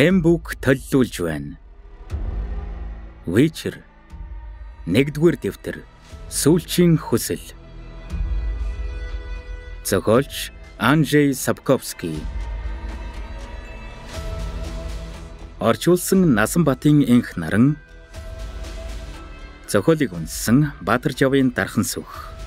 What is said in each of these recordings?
Эмбук толлуулж байна. Вичер 1-р дэвтэр Сүүлчийн хүсэл. Зохиолч Анжей Сапковский. Орчуулсан Насанбатын энх наран. Зохиолыг үндэсэн Баатар жавын дархан сүх.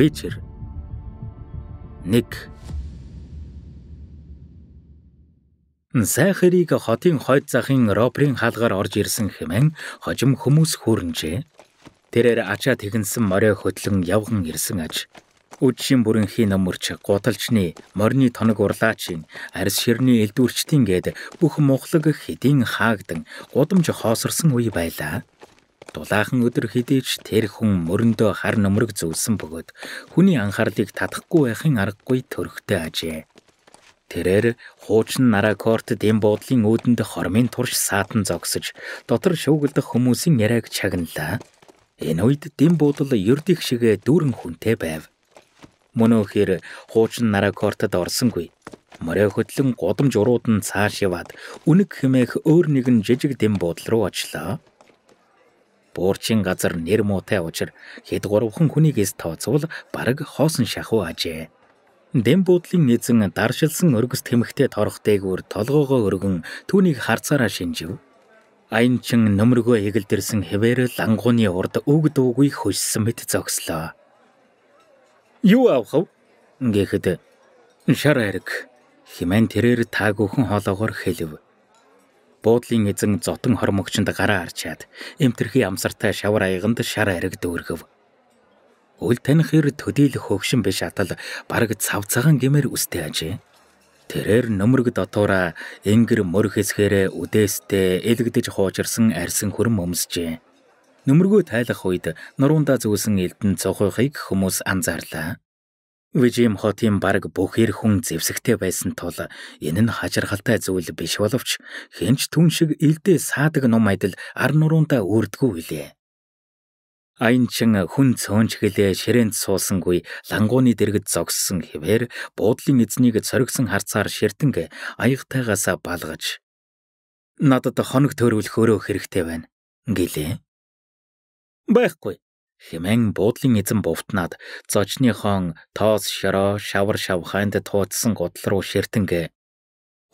Вечер 1 Сайхарыг хотын хойд захын ропрын хаалгаар орж ирсэн хэмээн хожим хүмүүс хүрнжээ. Тэрээр ачаа тэгэнсэн морой хөдлөн явган ирсэн аж. Үдшийн бүрэнхий намурч гуталжны морины тоног урлаачийн арьс ширний элдвүрчтийн гээд бүх мухлаг хэдийн хаагдан гудамж хоосорсон үе байлаа. Дулаахан өдөр хідээч тэр хүн мөрөндөө хар нөмрөг зөвлсөн бөгөөд хүний анхаарлыг татахгүй байхын аргагүй төрхтэй ажээ. Тэрээр хуучин нараа кортод эм буудлын өөдөнд хормын турш саатан зогсож дотор шүүгэлдэх хүмүүсийн яриаг чагналаа. Энэ үед дэм буудал ердих шигэ дүүрэн хүнтэй байв. Мөнөөхөр хуучин нараа кортод орсонгүй. Морой хөдлөн годамж урууд нь цааш яваад үнэг хэмээх өөр нэгэн жижиг дэм буудал руу очлоо буурчин газар нэр муутай учир хэд гурван хүнийгээс тооцвол бараг хоосон шахуу ажээ. Дэм буудлын эзэн даршилсан өргөс тэмхтэй торох дээгүүр толгоогоо өргөн түүнийг харцаараа шинжив. Аянчин нөмргөө хэгэлдэрсэн хэвээр лангууны урд өг дуугүй хөшсөн мэт зогслоо. Юу авах вэ? гэхэд шар хэрэг химэн тэрээр таагүй хүн хоолоогоор хэлв буудлын эзэн зотон хормогчонд гараа арчаад эмтэрхий амсартай шавар аяганд шар ариг дөөргөв. Үл таних хэр төдийлөх хөгшин биш атал бараг цав цагаан гэмээр үстэй ажээ. Тэрээр нөмрөг дотоороо энгэр мөр хэсгээрээ үдээстэй элэгдэж хуужирсан арьсан хөрм өмсжээ. Нөмргөө тайлах үед нуруунда зөөсөн элдэн цохойхыг хүмүүс анзаарлаа. Вижим хотын баг бүхэр хүн зэвсэгтэй байсан тул энэ нь хажиргалтай зүйл биш боловч хэнч түн шиг элдээ саадаг ном айдал ар нуруунда үрдгүү билээ. Аянчин хүн цөөнж гэлээ ширээнд суулсангүй лангууны дэргэд зогссон хിവэр буудлын эзнийг цоргсон харцаар ширтэнг аягтайгаас балгаж надад хоног төрүүлэх өрөө хэрэгтэй байна гэлээ. Байхгүй хэмээн буудлын эзэн бувтнаад зочны хон тоос шороо шавар шавханд туудсан гудал руу ширтэнгэ.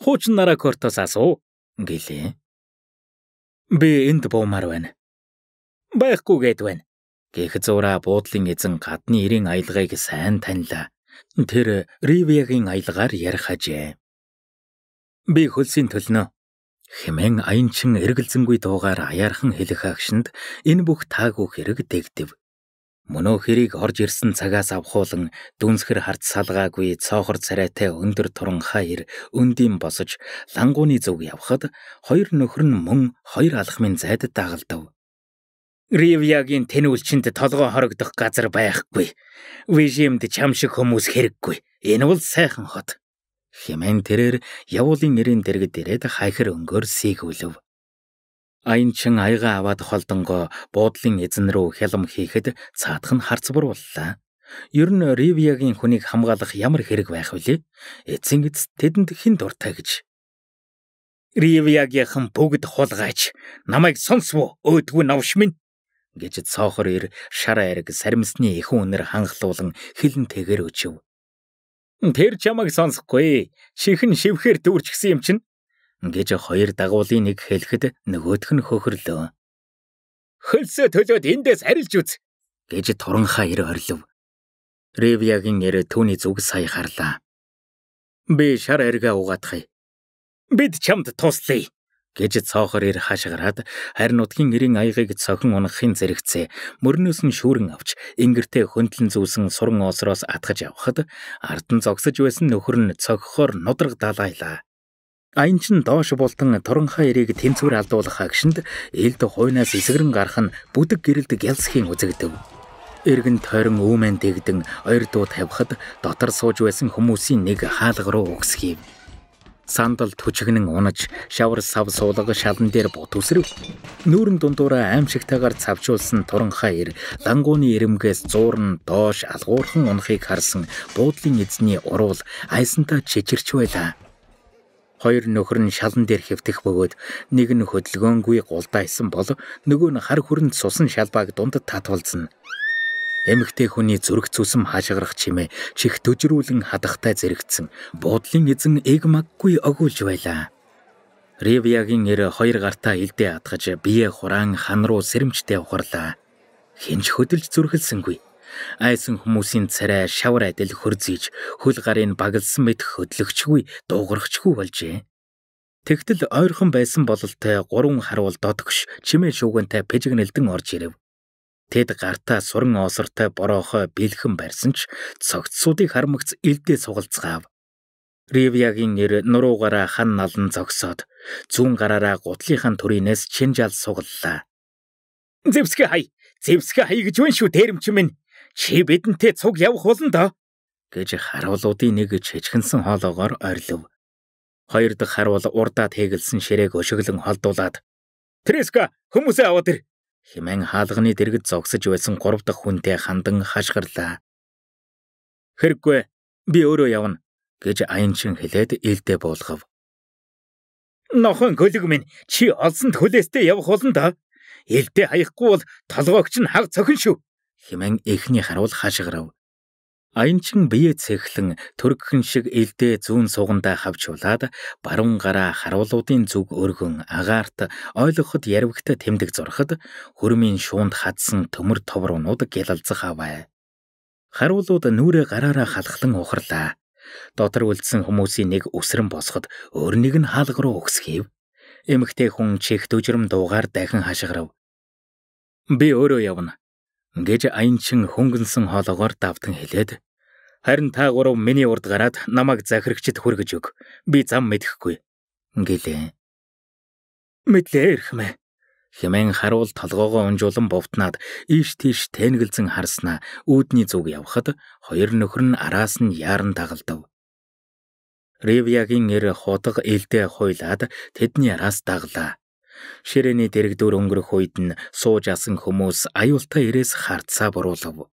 Хуучин нараа кортос асуу гэлээ. Би энд буумаар байна. Байхгүй гээд байна. Гэх зуураа буудлын эзэн гадны ирийн аялгыг сайн таньлаа. Тэр Ривиагийн аялгаар ярих ажээ. Би хөлсийн төлнө. Хэмээн аянчин эргэлзэнгүй дуугаар аяархан хэлэх агшинд энэ бүх таагүй хэрэг дэгдэв. Мөнөө хэрийг орж ирсэн цагаас авхуулан дүнсгэр харц салгаагүй цоохор царайтай өндөр туран хаяр өндийн босож лангууны зөв явхад хоёр нөхөр нь мөн хоёр алхмын зайд дагалдав. Ривьягийн тэнүүлчэнд толгой хорогдох газар байхгүй. Вижимд чам шиг хүмүүс хэрэггүй. Энэ бол сайхан хот. Хэмээн тэрээр явуулын нэрийн дэргэд ирээд хахир өнгөөр сийгүүлв. Аянчин аяга аваад холдонго буудлын эзэн рүү хялм хийхэд цаадах нь харц бүр боллаа. Ер нь Ривьягийн хүнийг хамгаалах ямар хэрэг байх вүлээ? Эцэн эц тэдэнд хэн дуртай гэж. Ривьягийнхан бүгд хулгайч намайг сонсвоо өөдгөө навш минь гэж цоохор ир шар ариг саримсны их үнэр хангалуулан хилэн тэгэр өчөв. Тэр чамайг сонсохгүй. Шихэн шивхээр дүүрчихсэн юм чинь гэж хоёр дагуулын нэг хэлэхэд нөгөөх нь хөхрлөө. Хөлсөө төлөөд эндээс арилж үз гэж туранхаа ир орилв. Ревьягийн нэр түүний зүг сая харлаа. Би шар эргээ угаадахыг. Бид чамд туслая гэж цоохор ир хааш гараад харин утгийн эрийн аягыг цохин унахын зэрэгцээ мөрнөөс нь шүүрэн авч ингэртэй хөндлөн зүүсэн суран оосроос атгаж явхад ардан зогсож байсан нөхөр нь цогхоор нодрог далайлаа. Аян чин доош болтон торонхоо ирийг тэнцвэр алдуулах агшинд элд хуйнаас эсгэрэн гарах нь бүдэг гэрэлд гялсхийн үзэгдэв. Иргэн тойрон өөмэн дэгдэн ойр дуу тавихад дотор сууж байсан хүмүүсийн нэг хаалга руу өгсхийв. Сандал төчгнэн унаж, шавар сав суулга шалан дээр бут үсрв. Нүүрэн дундуура аимшигтайгаар цавчулсан туранхай ир, лангууны ирэмгээс зуурн доош алгуурхан унахыг харсан буудлын эзний уруул айсантай чижирч байлаа. Хоёр нөхөр нь шалан дээр хөвтөх бөгөөд нэг нь хөдөлгөөнгүй гулдайсан бол нөгөө нь хар хүрээнд сусан шалбааг дунд татвалзна. Эмэгтэй хүний зүрх зүсэм хажиграх чимээ чих төжрүүлэн хадахтай зэрэгцэн буудлын эзэн эг маггүй огуулж байлаа. Ривягийн нэр хоёр гартаа илдээ атгаж бие хураан хан руу сэрэмжтэй ухарлаа. Хинж хөдөлж зүрхэлсэнгүй. Айсан хүмүүсийн царай шавар адил хөрзийж хөл гарын баглсан мэт хөдлөгчгүй дуугарчгүй болжээ. Тэгтэл ойрхон байсан бололтой гурван харуул дотгш чимээ шүүгэнтэй пижигнэлдэн орж ирэв. Тэд гартаа суран оосортой бороохон бэлхэн барьсан ч цогцсуудыг харамгц элдээ сугалцгаав. Ривьягийн нэр нуруугаараа хан налан зогсоод зүүн гараараа гутлынхан төрийнээс чинжаал сугаллаа. Зэвсгэ хай, зэвсгэ хай гэж вэн шүү тэрэмч минь. Чи бидэнтэй цуг явах болно доо гэж харуулуудын нэг чичгэнсэн хоолоогоор ойрлов. Хоёр дахь харуул урдаад хэгэлсэн ширээг өшөглөн холдуулаад "Треска хүмүүсээ аваад ир. Химэн хаалганы дэргэд зогсож байсан 3 дахь хүнтэй хандан хашгирлаа. Хэрэггүй би өөрөө явна гэж аянчин хэлээд ээлдэ буулгав. Нохон хөлөг минь чи олсонд хөлөөстэй явах болно да. Ээлдэ хаяхгүй бол толгоогч нь хаг цохин шүү. Химэн эхний харуул хашгирав. Аянчин бие цэхлэн төргхэн шиг элдээ зүүн сугандаа хавчуулаад баруун гараа харуулуудын зүг өргөн агаарт ойлгоход ярвгтай тэмдэг зурхад хөрмийн шуунд хадсан төмөр товруунууд гялалзах аваа. Харуулууд нүрэ гараараа халахлан ухарлаа. Дотор үлдсэн хүмүүсийн нэг өсрөн босгод өөрнийг нь хаалга руу өгсхийв. Эмэгтэй хүн чих төжрөм дуугаар дахин хашгирав. Би өөрөө явна гэж аянчин хөнгөнсөн хоолоогоор давтан хэлээд Харин та гурав миний урд гараад намайг захирагчд хүргэж өг. Би зам мэдэхгүй. Ингэлээ. Мэдлээ эрхмээ. Хэмээн харуул толгоогоо унжуулан бовтнаад ийш тийш тэнглэсэн харснаа үүдний зүг явхад хоёр нөхөр нь араас нь яаран дагалдав. Ривягийн нэр хутга элдэ хуйлаад тэдний араас даглаа. Ширээний дэрэгдүр өнгөрөх үед нь сууж асан хүмүүс аюултай ирээс хардсаа буруулав.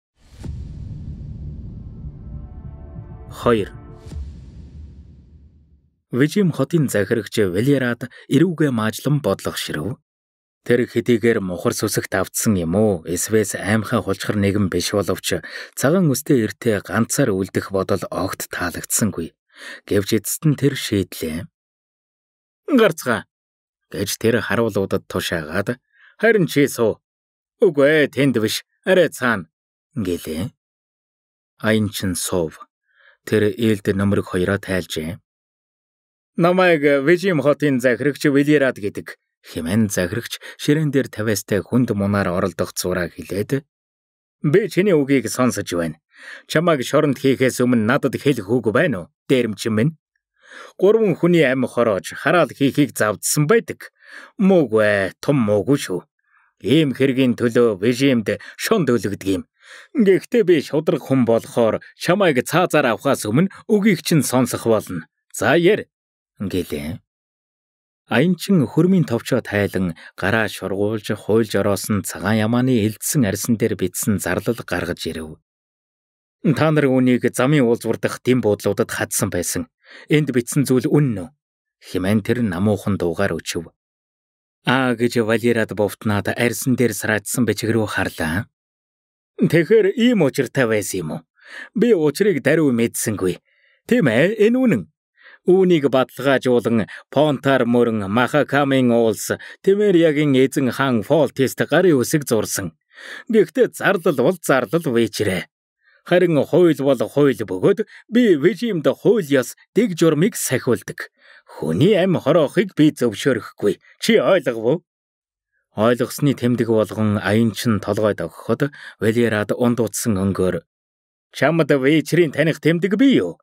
2 Вижим хотын захирагч Велерад эрүүгээ маажлан бодлох ширв. Тэр хэдийгээр мухар сүсэгт автсан юм уу? Эсвэл аймхаа хулцгар нэгэн биш боловч цагаан өстэй эртээ ганцаар үлдэх бодол огт таалагдсангүй. Гэвч эцэст нь тэр шийдлээ. Гарцгаа гэж тэр харуулуудад тушаагаад харин чи суу. Үгүй ээ, тэнд биш. Арай цаана гэлээ. Айн чин суув. Тэр ээлд номерыг хоёроо тайлжээ. Намайг Вижим хотын захирагч Вилирад гэдэг хэмээн захирагч ширээн дээр тавиастай хүнд мунаар оролдох зураг хилээд би чиний үгийг сонсож байна. Чамайг шоронд хийхээс өмнө надад хэл хөөгөө байна уу? Дээрэмчин минь. Гурван хүний ам хороож хараал хийхийг завдсан байдаг. Мөөгвэ, том мөөгөө шүү. Ийм хэргийн төлөө режимд шонд өлөгдөг юм. Гэхдээ би шудраг хүн болохоор Шамайг цаазаар авахаас өмнө үгийг чинь сонсох болно. За яэр гэлээ. Аянчин хөрмийн товчоо тайлан гараа шургуулж хуйлж ороосон цагаан ямааны элдсэн арсан дээр бидсэн зарлал гаргаж ирэв. Та нар үнийг замын уулзвар дахь дэм буудлуудад хадсан байсан. Энд бичсэн зүйл үнэн үү? Хэмээн тэр намуухан дуугаар өчөв. Аа гэж Валерад бовтнаад арсан дээр сараадсан бичиг рүү харлаа. Тэгэхээр ийм учиртай байсан юм уу? Би учрыг даруй мэдсэнгүй. Тийм ээ, энэ үнэн. Үүнийг баталгаажуулан Понтар мөрөн Махакамын уулс Тэмэрьягийн эзэн хаан Фолтист гарын үсэг зурсан. Гэхдээ зарлал бол зарлал вэчрээ. Харин хууль бол хууль бөгөөд би вэжимд хууль ёс дэг журмыг сахиулдаг. Хүний ам хороохыг би зөвшөөрөхгүй. Чи ойлгов уу? Ойлгосны тэмдэг болгон аянчин толгойд өгөхөд Валерад ундуутсан өнгөөр "Чамд вечерийн таних тэмдэг бий юу?"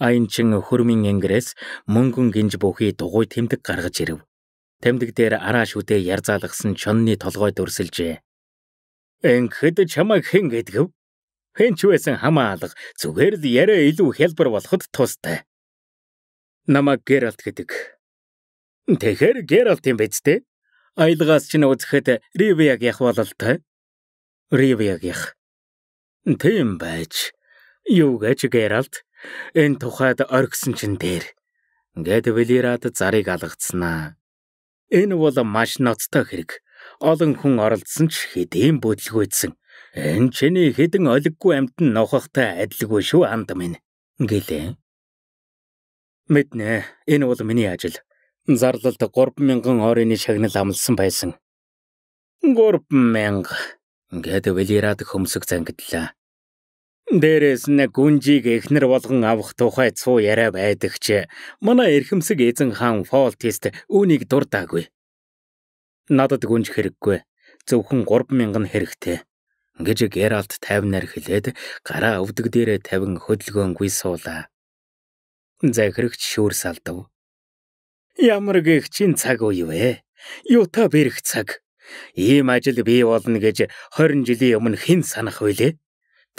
Аянчин хөрмийн энгэрээс мөнгөн гинж бүхий дугуй тэмдэг гаргаж ирэв. Тэмдэг дээр араа шүдэ ярзаалгсан чонны толгойд өрсөлжээ. "Ингээд чамайг хэн гэдгэв? Хэн ч байсан хамаа алга зүгээр л яриа илүү хэлбэр болоход тустай." Намаг Гералт гэдэг. Тэгэхэр Гералт юм биз дээ? Аялгаас чинь үзэхэд Ривиаг явах бололтой. Ривиаг явах. Тийм байж. Юу гэж Гералт энэ тухайд оргисон чинь дээр. Гэт Велирад зарыг алгацснаа. Энэ бол маш ноцтой хэрэг. Олон хүн оролцсон ч хэдийн бодлогойдсан. Энэ чиний хэдэн олиггүй амтан нохохтой адилгүй шүү анд минь. Гэлээ. Мэднэ. Энэ бол миний ажил зарлалд 3000 орны шагнал амлсан байсан. 3000 ингээд Велирад хөмсг зангидлаа. Дээрээс нь гүнжийг эхнэр болгон авах тухай цуу яриа байдаг ч манай эрхэмсэг эзэн хаан Фолтист үүнийг дурдаагүй. Надад гүнж хэрэггүй. Зөвхөн 3000 нь хэрэгтэй. Ингэж Гералт тайвнаар хэлээд гараа өвдөг дээрээ тавин хөдөлгөөнгүй суулаа. Захирагч шүүр салдав. Ямар гих чин цаг уу вэ? Юута бэрх цаг. Ийм ажил бий болно гэж 20 жилийн өмнө хэн санах вүлээ?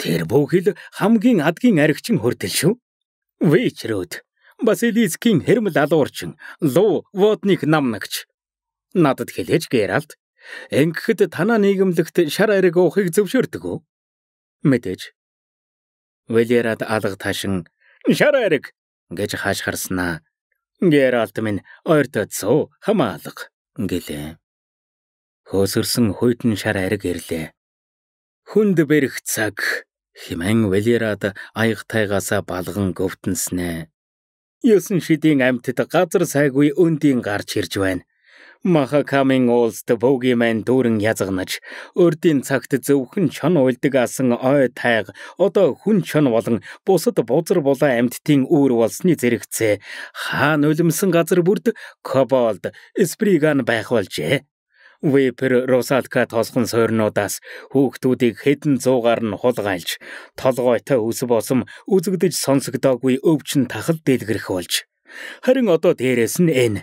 Тэр бүхэл хамгийн адгийн аригчин хүртэл шүү. Вичрүүд Василискийн хэрмэл алуурчин Лу Водник намнагч. Надад хэлээч Геральт. Ингэхэд танаа нийгэмлэгт шар ариг уухыг зөвшөөрдөг үү? Мэдээж. Велерад алга ташин шар ариг гэж хаашгарснаа Гералт минь ойртоцоо хамаалга гэлээ. Хөөсөрсөн хүйтэн шар ариг ирлээ. Хүнд бэрх цаг химэн Велерад аягтайгаас балган гөвтөнснэ. Юусын шидийн амьтад газар сайгүй өндийн гарч ирж байна. Маха Камин Олс the Bogeyman дүүрэн язгнаж, өрдийн цагт зөвхөн чон уйлдаг асан ой тайг одоо хүн чон болон бусад бузар булаа амьдтийн үүр болсны зэрэгцээ хаан өлмсөн газар бүрд коболд, сприган байх болжээ. Випер Росалка толгон суурнуудаас хүүхдүүдийг хэдэн зуугаар нь хулгайлж, толгойтой өсв босом үзэгдэж сонсогдоогүй өвчин тахал дэлгэрэх болж. Харин одоо дээрэс нь энэ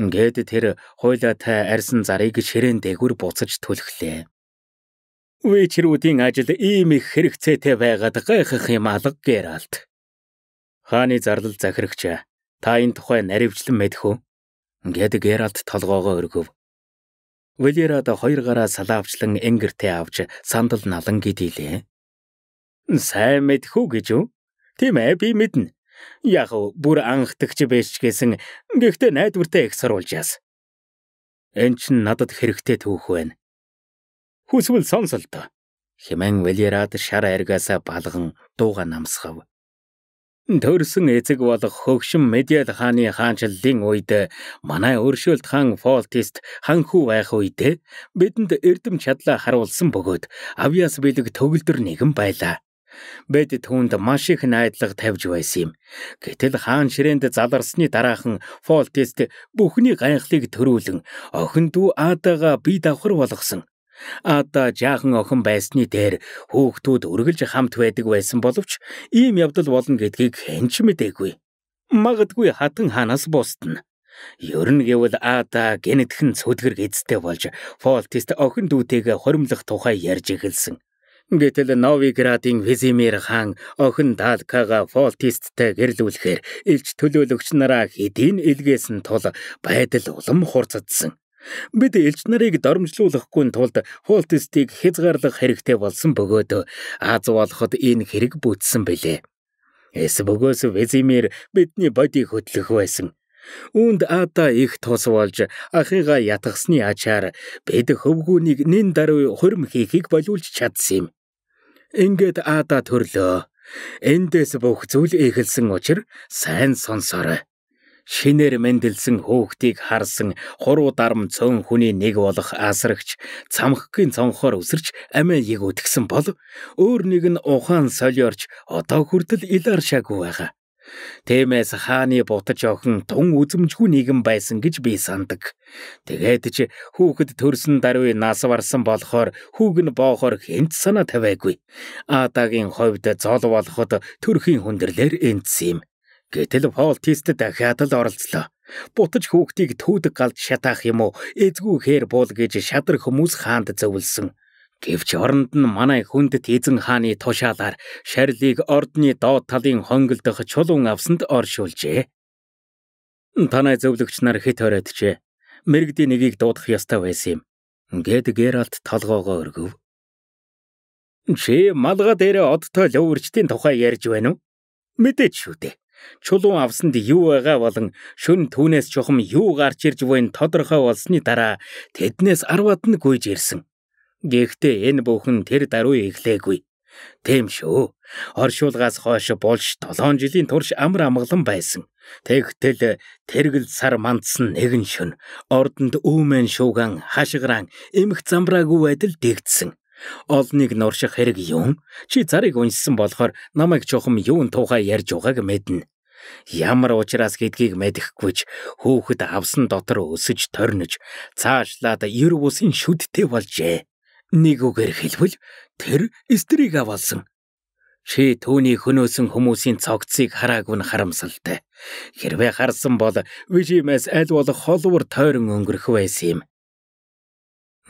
Ингээд тэр хуйлаатай арьсан зарыг ширээн дээгүр буцаж түлхлээ. Вечерүүдийн ажил ийм их хэрэгцээтэй байгаад гайхах юм алга Геральт. Хааны зарлал захирагч та энэ тухай наривчлан мэдхүү. Ингээд Геральт толгоогоо өргөв. Валерад хоёр гараа салаавчлан энгэртээ авч сандал налан гидилээ. Сайн мэдхүү гэж үү? Тийм ээ би мэднэ. Яг бүр анхдагч байж гэсэн гэхдээ найдвартай их саруулж яас. Эн чин надад хэрэгтэй түүх байна. Хүсвэл сонсол доо. Хэмээн Велерад шар аргасаа балган дууга намсгав. Төрсөн эцэг болох хөгшин Медиал хааны хаанчлалын үед манай өршөөлт хаан Фолтист ханхүү байх үед бидэнд эрдэм чадлаа харуулсан бөгөөд Авиас бэлэг төгөлдөр нэгэн байлаа. Бэд түүнд маш их найдлага тавьж байсан юм. Гэтэл хаан ширээнд заларсны дараахан Фолтест бүхний гайхлыг төрүүлэн охин дүү Адагаа бие давхар болгосон. Ада жаахан охин байсны дээр хүүхдүүд үргэлж хамт байдаг байсан боловч ийм явдал болно гэдгийг хэн ч мэдээгүй. Магадгүй хатан ханаас бусдна. Ер нь гэвэл Ада генетхэн цөдгөр гэзтэй болж Фолтист охин дүүтэйгээ хоримлох тухай ярьж эхэлсэн. Гэтэл Новиградын Визимир хаан охин Далкага Фолтисттэй гэрлүүлэхээр элч төлөөлөгч нараа хэдийн илгээсэн тул байдал улам хурцдсан. Бид элч нарыг дормжлуулахгүй тулд Фолтистийг хязгаарлах хэрэгтэй болсон бөгөөд Аз болоход энэ хэрэг бүтсэн бэлээ. Эс бөгөөс Визимир бидний бодийг хөтлөх байсан. Үүнд Ада их тус болж ахыгаа ятгахсны ачаар бид хөвгүүнийг нин даруй хурим хийхийг болиулж чадсан юм. Ингээд Ада төрлөө. Эндээс бүх зүйл эхэлсэн учир сайн сонсоорой. Шинээр мэндэлсэн хөөхтийг харсан хуруу дарам цөөн хүний нэг болох асрагч цамхгийн цонхоор өсөрч амийг өтгсөн бол өөр нэг нь ухаан солиорч одоо хүртэл ил аршаагүй байгаа. Тиймээс хааны бутаж охин тун үзэмжгүй нэгэн байсан гэж би сандаг. Тэгээд ч хүүхэд төрсөн даруй нас барсан болохоор хүүг нь боохоор хэнт санаа тавиагүй. Аадагийн ховд зол болоход төрхийн хүндрэлээр эндсэн юм. Гэтэл Пол Тистэд дахиад л оролцлоо. Бутаж хүүхдийг түүдэг галд шатаах юм уу? Эзгүй хээр буул гэж шадар хүмүүс хаанд зөвлөсөн. Гэвч оронд нь манай хүндэт эзэн хааны тушаалаар шарлийг ордны доод талын хонголд дах чулуун авсанд оршуулжээ. Танай зөвлөгч нар хит хориодчээ. Мэргэдийн нэгийг дуудах ёстой байсан юм. Гэт Гералт толгоогоо өргөв. Чи малгай дээрээ одтой лөвөрчдийн тухай ярьж байна уу? Мэдээж шүү дээ. Чулуун авсанд юу байгаа болон шүн түүнээс чухам юу гарч ирж буйн тодорхой болсны дараа тэднээс арваад нь гүйж ирсэн. Гэхдээ энэ бүхэн тэр даруй эглээгүй. Тэм шүү. Оршуулгаас хойш болж 7 жилийн турш амар амгалан байсан. Тэгтэл тэргэл сар мандсан нэгэн шөн ордонд үүмэн шууган хашгиран эмх замбраагүй байдал дэгдсэн. Олныг нурших хэрэг юм. Чи царыг унссан болохоор намайг чухам юун тухай ярьж байгааг мэднэ. Ямар уучраас гэдгийг мэдэхгүйч хүүхэд авсан дотор өсөж торнож цаашлаад ер бусын шүдтэй болжээ. Нэг үгээр хэлбэл тэр эстрийг авалсан. Чи түүний хөнөөсөн хүмүүсийн цогцыг хараагүй нь харамсалтай. Хэрвээ харсан бол Вижимээс аль болох холвор тойрон өнгөрөх байсан юм.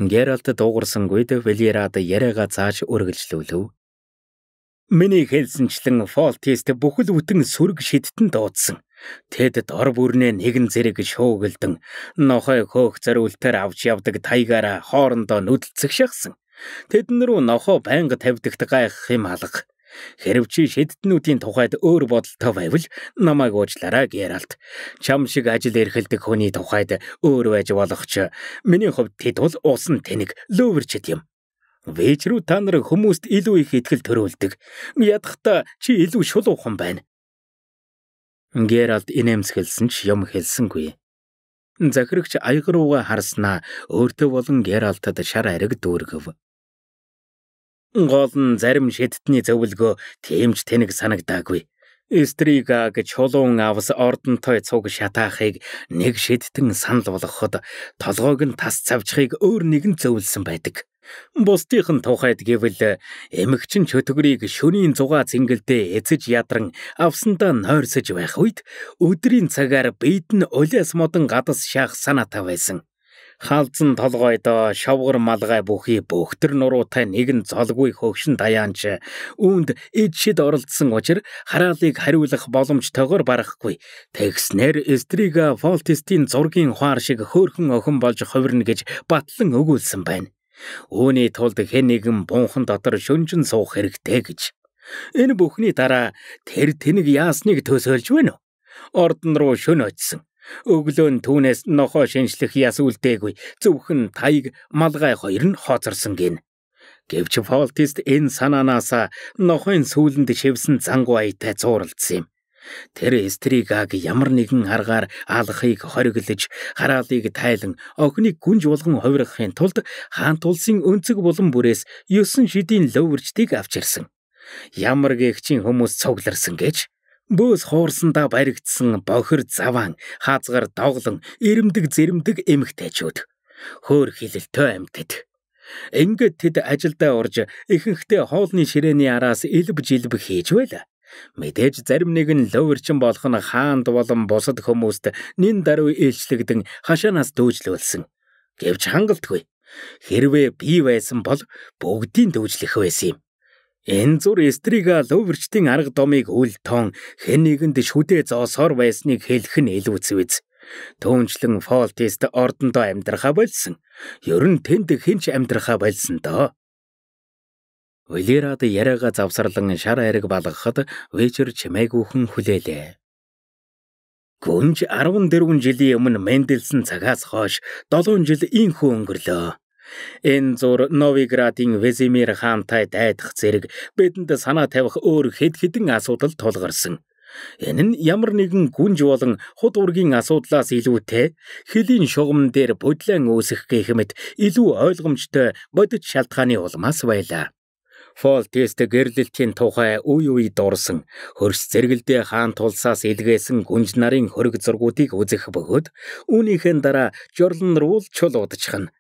Гералт дуугарсангүй Велирад яриагаа цааш үргэлжлүүлв. Миний хэлсэнчлэн Фолтист бүхэл бүтэн сүрэг шидтэн дуудсан. Тэдэд ор бүрнээ нэгэн зэрэг шуугилдан нохой хөөх зориултаар авч явдаг тайгаараа хоорондоо нүдэлцэх шахсан. Тэдэн рүү нохоо байнга тавьдагт гайхах юм алга. Хэрв чи шидтнүүдийн тухайд өөр бодолтой байвал намайг уучлаарай Геральт. Чам шиг ажил эрхэлдэг хүний тухайд өөр байж болох ч миний хувьд тэд бол усан тэнэг лөөвөрчд юм. Вэжрүү та нар хүмүүст илүү их ихтгэл төрүүлдэг. Ядахта чи илүү шулуухан байна. Гералд инээмсэглсэн ч юм хэлсэнгүй. Захирагч аягар руугаа харснаа өөртөө болон Гералтад шар ариг дүүргэв. Гол нь зарим шидтний зөвлөгөө тэмж тэнэг санагдаагүй. Эстригаг чулуун авс ордонтой цуг шатаахыг нэг шидтэн санал болгоход толгойг нь тас цавчихыг өөр нэгэн зөвлөсөн байдаг. Бусдийнх нь тухайд гэвэл эмэгчин чөтгөрийг шөнийн зугаа цэнгэлдээ эцэж ядран авсандаа нойрсож байх үед өдрийн цагаар бэйдэн улиас модон гадас шаах санаатай байсан. Халзан толгойдоо шовгор малгай бүхий бөхтөр нуруутай нэгэн золгүй хөгшин даяанч үүнд эд шид оролцсон учраас хараалыг хариулах боломжтойгоор барахгүй. Тэгснэр Эстрига Фолтестийн зургийн хуар шиг хөөрхөн охин болж хувирна гэж батлан өгүүлсэн байна. Үүний тулд хэн нэгэн бунхан дотор шүнжин суух хэрэгтэй гэж. Энэ бүхний дараа тэр тэнэг яасныг төсөөлж байна уу? Ордон руу шөн очсон. Өглөө нь түүнээс нохоо шинжлэх яс үлдээгүй. Зөвхөн таяг малгай хоёр нь хоцорсон гин. Гэвч Фолтист энэ санаанаасаа нохойн сүүлэнд шивсэн зангу аятай цууралдсан юм. Тэр Стригаг ямар нэгэн аргаар алхахыг хориглож, хараалыг тайлан охиныг гүнж булган хувиргахын тулд хаан тулсын өнцөг булан бүрээс 9 шидийн лөвөрчдийг авчирсан. Ямар гэгчийн хүмүүс цугларсан гэж бөөс хуурсандаа баригдсан бохир заваан, хаазгаар доглон, ирэмдэг зэрэмдэг эмгтэйчүүд. Хөөр хилэлтөө амьтд. Ингээд тэд ажилдаа урж ихэнхдээ хоолны ширээний араас илбж илб хийж байла. Мэдээж зарим нэг нь лов эрчин болох нь хаанд болон бусад хүмүүст нин даруй ээлжлэгдэн хашаанаас дүүжлүүлсэн. Гэвч хангалтгүй. Хэрвээ би байсан бол бүгдийн дүүжлэх байсан юм. Энэ зүр эстрига лов эрчдийн арга домыг үл тоон хэн нэгэнд шүдээ зоосоор байсныг хэлэх нь илүү зүвэз. Төөнчлэн фолтест ордондоо амьдрахаа болсон. Ер нь тэнд хинч амьдрахаа болсон доо. Улираад яриагаа завсарлан шар ариг балгахад вечер чимээгүйхэн хүлээлээ. Гүнж 14 жилийн өмнө Менделсэн цагаас хойш 7 жил инхүү өнгөрлөө. Энэ зур Новиградын Везимир хаантай дайдах зэрэг бидэнд санаа тавих өөр хэд хэдэн асуудал тулгарсан. Энэ нь ямар нэгэн гүнж болон худ ургийн асуудлаас илүүтэй хөлийн шугам дээр бодлон үүсэх гэх мэт илүү ойлгомжтой бодит шалтгааны улмаас байлаа. Фолтест гэрлэлтийн тухай үе үед орсон хөрс зэрэгэлдээ хаан тулсаас илгээсэн гүнж нарын хөрөг зургуудыг үзэх бөгөөд үүнийхэн дараа жорлон руу чулуудчихна.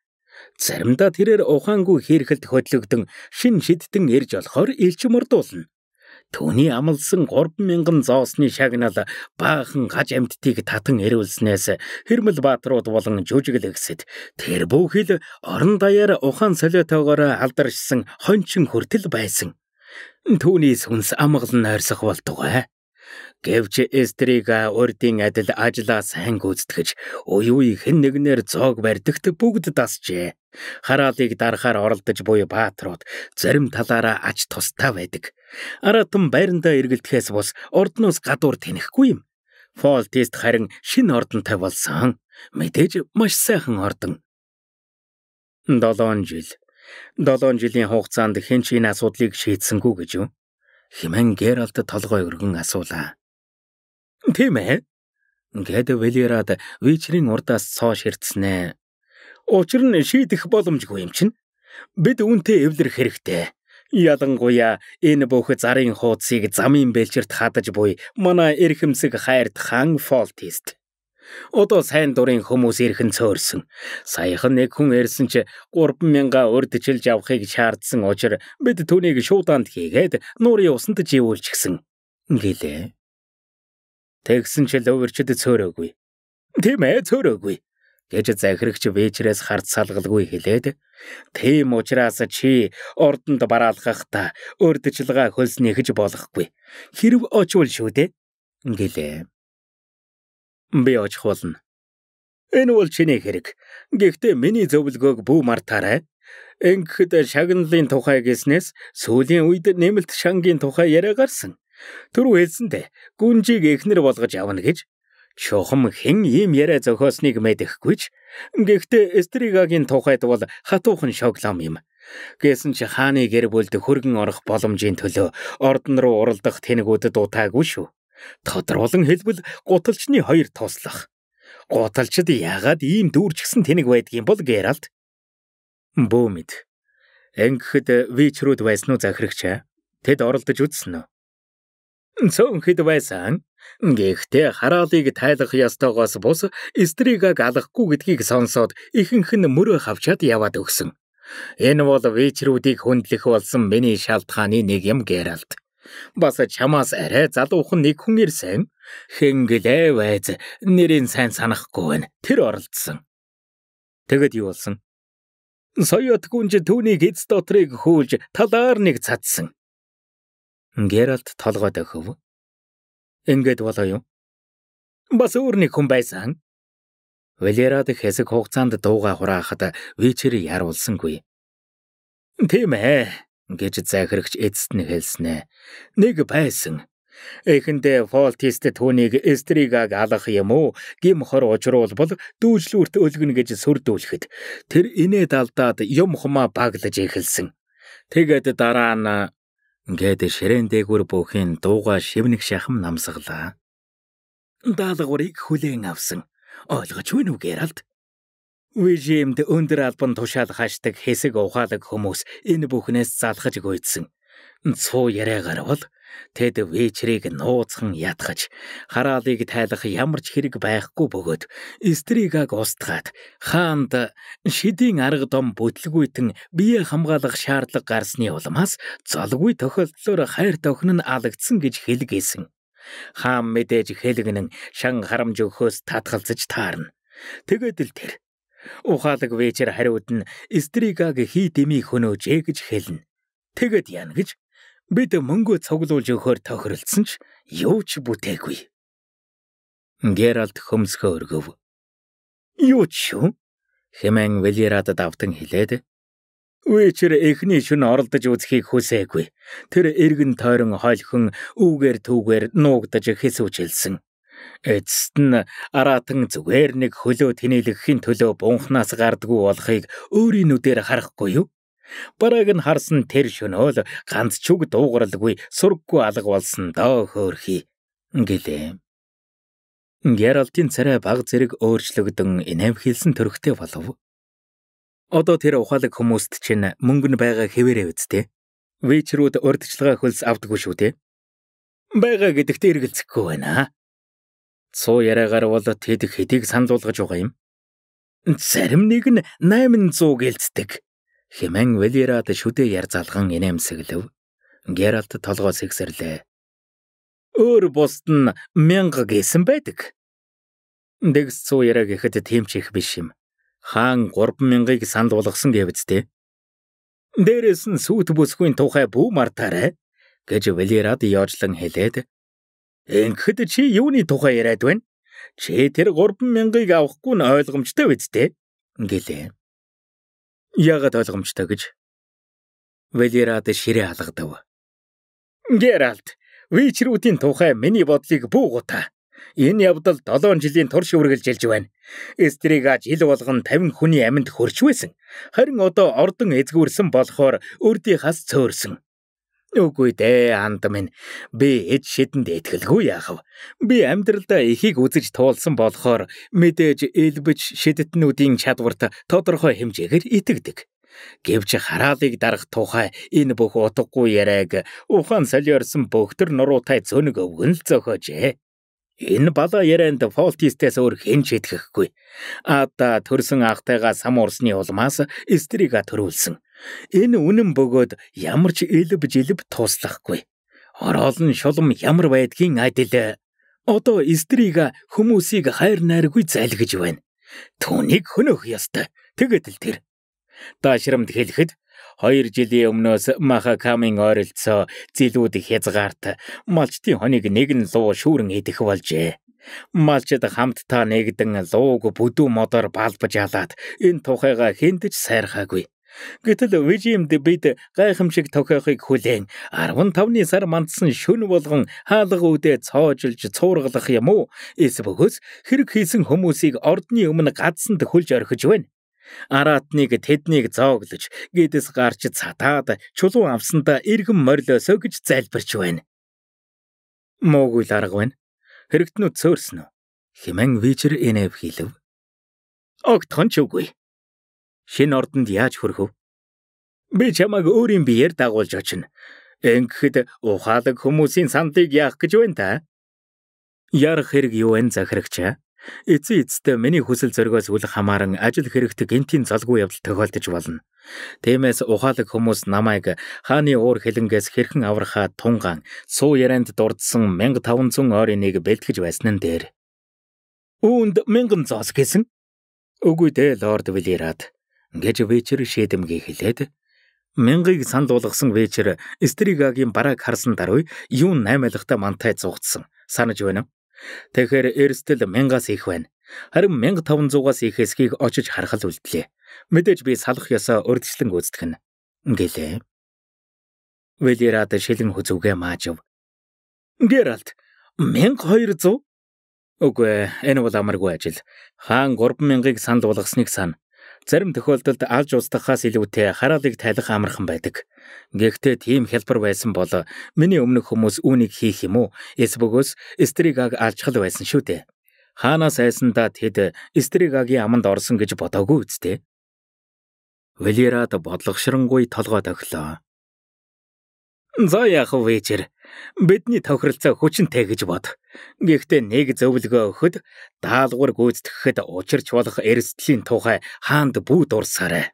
Заримдаа тэрээр ухаангүй хийрхэлд хөдлөгдөн шин шидтэн ирж болохоор илч мордуулна. Төвний амлсан 3000 зоосны шагнал баахан гаж амьтдыг татан эрүүлснээс Хэрмэл Баатрууд болон жүжигл эгсэд тэр бүхэл орон даяар ухаан солиотоогоор алдаршсан хончин хүртэл байсан. Төвний сүнс амгалан ойрсох болтугай. Гэвч эстрийг урдийн адил ажлаа сайн гүйцэтгэж, уу юу хэн нэгнэр зоог барьдагт бүгд дасжээ. Хараалыг дарахаар оролдож буй баатрууд зарим талаараа ач тустай байдаг. Аратан байрандаа эргэлдэхээс бус ордноос гадуур тэнхгүй юм. Фол тест харин шинэ ордонтой болсон. Мэдээж маш сайхан ордон. 7 жил. 7 жилийн хугацаанд хэн ч энэ асуудлыг шийдсэнгүй гэж юу? Химэн Гералт толгой өргөн асуулаа. Тийм ээ. Гэд Велерад Вичрийн урдаас цоо ширтснэ. Учир нь шийдэх боломжгүй юм чинь. Бид үүнтэй эвлэрэх хэрэгтэй. Ялангуяа энэ бүх зарын хуудсыг замын бэлчэрт хадаж буй манай эрхэмсэг хайрт хан Фолтист. Одоо сайн дурын хүмүүс ирхэн цөөрсөн. Саяхан нэг хүн ирсэн ч 30000-аа өрдөжилж авахыг шаардсан учраа бид түүнийг шуудаанд хийгээд нуурын усанд живүүлчихсэн. Гэлээ. Тэгсэн ч л өвөрчд цөөрөөгүй. Тийм ээ, цөөрөөгүй гэж захирагч вэжрээс хард салгалгүй хэлээд тийм учраас чи ордонд бараалхахта өрдөжлөгөө хөлснөх гэж болохгүй. Хэрв очвол шүү дээ гэлээ. Би очихулна. Энэ бол чиний хэрэг. Гэхдээ миний зөвлөгөөг бүү мартаарай. Ингэхэд шагналын тухай гэснээс сүүлийн үед нэмэлт шангийн тухай яриа гарсан. Төрөө хэлсэнтэй гүнжийг эхнэр болгож явна гэж Чухам хэн ийм яриа зохиосныг мэдэхгүй ч гэхдээ Эстригагийн тухайд бол хатуухан шоглом юм. Гэсэн ч хааны гэр бүлд хөргөн орох боломжийн төлөө ордон руу уралдах тэнэгүүдэд утаагүй шүү. Тодорхойлон хэлбэл гуталчны хоёр туслах. Гуталчд яагаад ийм дүүрчсэн тэнэг байдаг юм бол Геральт? Бөөмит. Энгэхэд Вичрүүд байсан уу захирагчаа? Тэд оролдож үзсэн үү? Цөөн хэд байсан? Гэхдээ хараалыг тайлах ёстойгоос бус стригаг алахгүй гэдгийг сонсоод ихэнх нь мөрөө хавчаад яваад өгсөн. Энэ бол вечрүүдийг хөндлөх болсон миний шалтгааны нэг юм Геральт. Бас чамаас арай залуухан нэг хүн ирсэн. Хэнгэлээ байз нэрийн сайн санахгүй байна. Тэр оролцсон. Тэгэд юу болсон? Соёот гүнж түүний гиз дотрыг хүүлж талаар нэг цацсан. Геральт толгойд өгөв. Ингээд болоо юу? Бас өөр нэг хүн байсан. Валерад их хэсэг хугацаанд дууга хураахад вичэр яруулсангүй. Тийм ээ гэж захирагч эцэст нь хэлснэ. Нэг байсан. Эхэндээ фолтист түүнийг эстригаг алах юм уу? Гим хор учруулбал дүүжлүүрт өлгөн гэж сүрдүүлэхэд тэр инээд алдаад юм хумаа баглаж эхэлсэн. Тэгээд дараа нь Ингээд ширээн дээгүүр буухийн дууга шивнэг шахам намсглаа. Даалгаврыг хүлээн авсан. Ойлгож байна уу Гералд? Вижимд өндөр албан тушаал хашдаг хэсэг ухаалаг хүмүүс энэ бүхнээс залхаж гойдсон. Цуу яриагаар бол Тэд вечрийг нууцхан ядгаж, хараалыг тайлах ямар ч хэрэг байхгүй бөгөөд стригаг устгаад хаанд шидийн арга дом бүтлгүйтэн бие хамгаалах шаардлага гарсны улмаас золгүй тохиолдлоор хайр тохин нь алагдсан гэж хэлгээсэн. Хаан мэдээж хэлгэнэн шан харамж өгөхөөс татгалзаж таарна. Тэгээд л тэр ухаалаг вечер хариуд нь стригаг хий дэмий хөнөөжээ гэж хэлнэ. Тэгэд яана гэж Бид мөнгөө цуглуулж өгөхөөр тохиролцсон ч юу ч бүтээгүй. Геральт хөмсгөө өргөв. Юу ч юу? хэмээн Велирадад давтан хилээд Вечер эхний шөнө оролдож үзхийг хүсээгүй. Тэр эргэн тойрон хойлхон үүгээр түүгээр нуугдаж хэсүүжилсэн. Эцэст нь аратан зүгээр нэг хөлөө тинэлэхийн төлөө бунхнаас гардгүй болохыг өөрийн нүдээр харахгүй юу? Бараг нь харсан тэр шөнөөл ганц чүг дуугаралгүй сүрггүй алга болсон доо хөөрхий гэлээ. Гералтын царай баг зэрэг өөрчлөгдөн инээмхийлсэн төрхтэй болов. Одоо тэр ухаалаг хүмүүст чинь мөнгө нь байгаа хэвээрээ үсттэй. Вичрүүд урдчлага хөлс авдаггүй шүү те. Бага гэдэгт эргэлзэхгүй байна. Цуу яриагаар бол тэд хэдийг санал болгож байгаа юм. Зарим нэг нь 800 гэлцдэг. Хэмээн Велерад шүдэ ярзалган инээмсэглэв. Гералт толгоо сэгсэрлээ. Өөр бусд нь мянга гэсэн байдаг. Дэгс цуу яриа гэхэд тийм ч их биш юм. Хаан 30000-ыг санд болгосон гэвэд тээ. Дээрээс нь сүйт бүсгүй тухай бүү мартаарэ гэж Велерад яожлон хэлээд Ингэхэд чи юуны тухай яриад байна? Чи тэр 30000-ыг авахгүй нь ойлгомжтой биз дээ? гэлээ яагаад ойлгомжтой гэж Велерад ширээ алгадав. Геральт, вичрүүдийн тухай миний бодлыг буугута. Энэ явдал 7 жилийн турш үргэлжилж жилж байна. Эстрига жил болгон 50 хүний амьд хөрч байсан. Харин одоо ордон эзгүүрсэн болохоор өрдийн хас цөөрсөн. Үгүй дээ, анд минь. Би эд шидэнд итгэлгүй яахав. Би амьдралдаа ихийг үзэж туулсан болохоор мэдээж элбэж шидэтнүүдийн чадварт тодорхой хэмжээгээр итгэдэг. Гэвч хараалыг дарах тухай энэ бүх утгагүй яриаг ухаан солиорсон бөхтөр нуруутай зөнөг өвгөн л зөхөөжээ. Энэ балаа ярианд Фолтистээс өөр хэн ч итгэхгүй. Ада төрсөн анхтайгаа сам урсны улмаас Эстрига төрүүлсэн. Энэ үнэн бөгөөд ямар ч элб жилб туслахгүй. Орол нь шулам ямар байдгийн адил. Одоо Эстрига хүмүүсийг хайр найргүй залгиж байна. Түүнийг хөнөөх ёстой. Тэгэтэл тэр. Даашрамд хэлэхэд 2 жилийн өмнөөс Махакамын ойролцоо зилүүд хязгаарт малчтын хоныг нэгэн луу шүүрэн идэх болжээ. Малчид хамтдаа нэгдэн лууг бүдүү модоор балбаж алаад энэ тухайга хэндэж сайрхаагүй. Гэтэл Вижимд бид гайхамшиг тохиохыг хүлээн 15-ны сар мандсан шүн болгон хаалга үдэ цоожилж цуургалах юм уу? Эсвэл хэрэг хийсэн хүмүүсийг ордны өмнө гадсанд хөлж орхиж байна. Араатныг тэднийг зооглож, гэдэс гарч цатаад чулуу авсандаа эргэн морилосоо гэж залбирч байна. Муугүй л арга байна. Хэрэгтнүүд цөөрсөн үү? Хэмээн вижер энэв хийлв. Огт хонч үгүй. Шинэ ордонд яаж хөрөхөв? Би чамаг өөрийн биеэр дагуулж очино. Ингээд ухаалаг хүмүүсийн сандыг яах гэж байна та? Ярах хэрэг юу энэ захирагчаа? Эцсийн эцэстээ миний хүсэл зоригоос үл хамааран ажил хэрэгтэг гинтийн залгүй явдал тохиолдож болно. Тиймээс ухаалаг хүмүүс намайг хааны уур хилэнгээс хэрхэн аврахаа тунгаан суу ярианд дурдсан 1500 ойрын нэг бэлтгэж байсан нь дээр. Үүнд 1000 зоос гэсэн? Үгүй дээ, лорд Вилирад. Гэж вечер шийдэмгий хэлээд мянгаыг санал болгосон вечер Стригагийн бараг харсан даруй юун 8 айлгата мантай зугтсан. Санаж байна уу? Тэгэхээр эрсдэл 1000-аас их байна. Харин 1500-аас их эсхийг очиж харахад үлдлээ. Мэдээж би салах ёсоо өрдчлэн гүйцэтгэх нь. Ингэлээ. Велирад шилэн хүзүгэ маажв. Гералт 1200 Үгүй ээ, энэ бол амаргүй ажил. Хаан 3000-ыг санд болгосныг сана. Зарим тохиолдолд алж устгахаас илүүтэй хараалыг тайлах амархан байдаг. Гэхдээ тийм хэлбэр байсан бол миний өмнөх хүмүүс үүнийг хийх юм уу? Эсвгөөс Стригаг алчхал байсан шүү дээ. Хаанаас айсандаа тэд Стригагийн аманд орсон гэж бодоогүй үсттэй. Велерад бодлогошронгүй толгой тохилоо. За яах вэ чэр? Бидний тохиролцоо хүчинтэй гэж бод. Гэхдээ нэг зөвлөгөө өгөхөд даалгавар гүйцэтгэхэд учирч болох эрсдлийн тухай хаанд бүү дурсаарай.